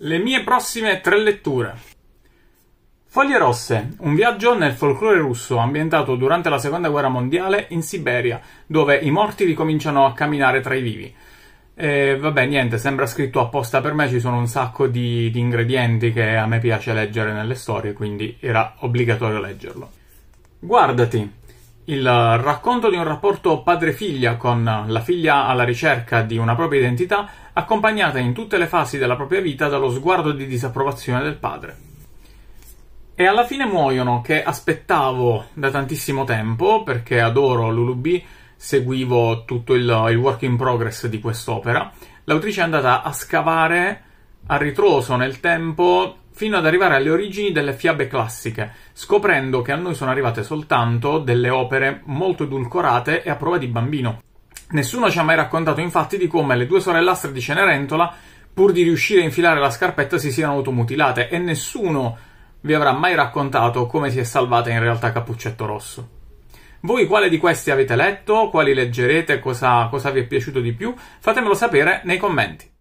Le mie prossime tre letture. Foglie rosse, un viaggio nel folklore russo ambientato durante la seconda guerra mondiale in Siberia, dove i morti ricominciano a camminare tra i vivi. E vabbè, niente, sembra scritto apposta per me, ci sono un sacco di, di ingredienti che a me piace leggere nelle storie, quindi era obbligatorio leggerlo. Guardati, il racconto di un rapporto padre-figlia con la figlia alla ricerca di una propria identità, accompagnata in tutte le fasi della propria vita dallo sguardo di disapprovazione del padre. E alla fine muoiono, che aspettavo da tantissimo tempo, perché adoro Lulubi, seguivo tutto il, il work in progress di quest'opera. L'autrice è andata a scavare a ritroso nel tempo fino ad arrivare alle origini delle fiabe classiche, scoprendo che a noi sono arrivate soltanto delle opere molto edulcorate e a prova di bambino. Nessuno ci ha mai raccontato infatti di come le due sorellastre di Cenerentola, pur di riuscire a infilare la scarpetta, si siano automutilate e nessuno vi avrà mai raccontato come si è salvata in realtà Cappuccetto Rosso. Voi quale di questi avete letto, quali leggerete, cosa, cosa vi è piaciuto di più? Fatemelo sapere nei commenti.